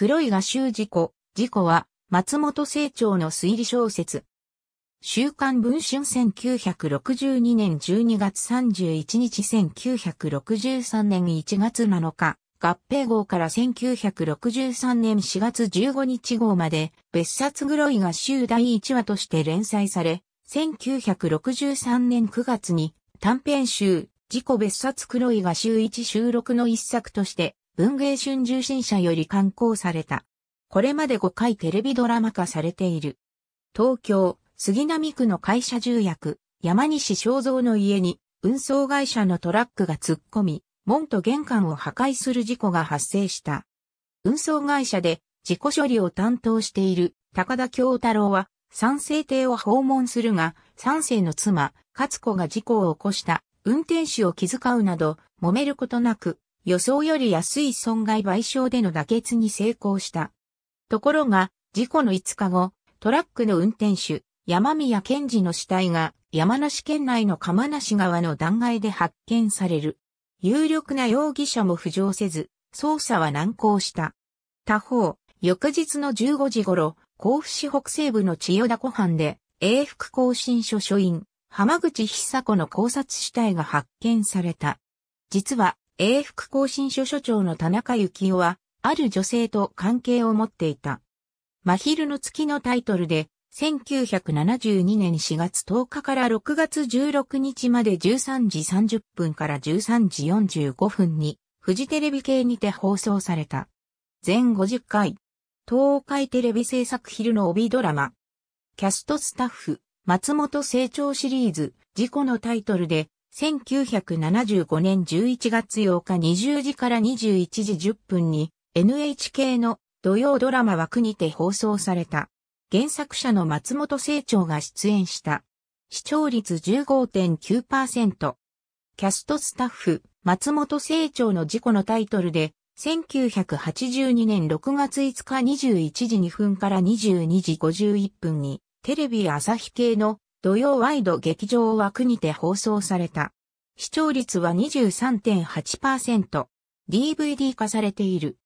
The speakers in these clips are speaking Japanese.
黒い画集事故、事故は、松本清張の推理小説。週刊文春1962年12月31日1963年1月7日、合併号から1963年4月15日号まで、別冊黒い画集第1話として連載され、1963年9月に短編集、事故別冊黒い画集1収録の一作として文芸春秋新社より刊行された。これまで5回テレビドラマ化されている。東京、杉並区の会社重役、山西正蔵の家に、運送会社のトラックが突っ込み、門と玄関を破壊する事故が発生した。運送会社で事故処理を担当している高田京太郎は三世邸を訪問するが、三世の妻、勝子が事故を起こした運転手を気遣うなど、揉めることなく予想より安い損害賠償での妥結に成功した。ところが、事故の5日後、トラックの運転手、山宮健二の死体が山梨県内の釜梨川の断崖で発見される。有力な容疑者も浮上せず、捜査は難航した。他方、翌日の15時頃、甲府市北西部の千代田湖畔で、英福更新所所員、浜口久子の考察死体が発見された。実は、英福更新所所長の田中幸雄は、ある女性と関係を持っていた。真昼の月のタイトルで、1972年4月10日から6月16日まで13時30分から13時45分に、フジテレビ系にて放送された。全50回。東海テレビ制作昼の帯ドラマ。キャストスタッフ、松本成長シリーズ、事故のタイトルで、1975年11月8日20時から21時10分に NHK の土曜ドラマ枠にて放送された。原作者の松本清張が出演した。視聴率15.9%。キャストスタッフ、松本清張の事故のタイトルで、1982年6月5日21時2分から22時51分に、テレビ朝日系の土曜ワイド劇場枠にて放送された。視聴率は23.8%。DVD 化されている。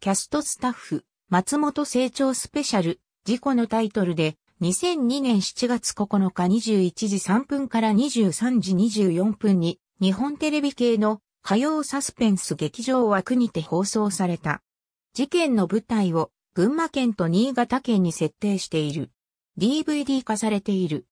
キャストスタッフ、松本成長スペシャル、事故のタイトルで、2002年7月9日21時3分から23時24分に、日本テレビ系の火曜サスペンス劇場枠にて放送された。事件の舞台を群馬県と新潟県に設定している。DVD 化されている。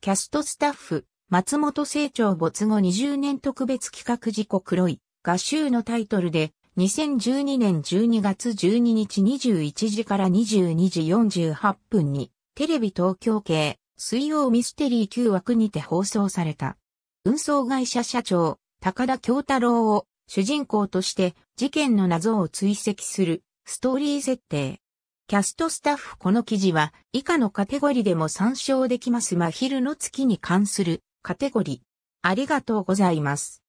キャストスタッフ、松本清張没後20年特別企画事故黒い画集のタイトルで、2012年12月12日21時から22時48分に、テレビ東京系、水曜ミステリー9枠にて放送された。運送会社社長、高田京太郎を主人公として事件の謎を追跡するストーリー設定。キャストスタッフこの記事は以下のカテゴリでも参照できます真昼の月に関するカテゴリー。ありがとうございます。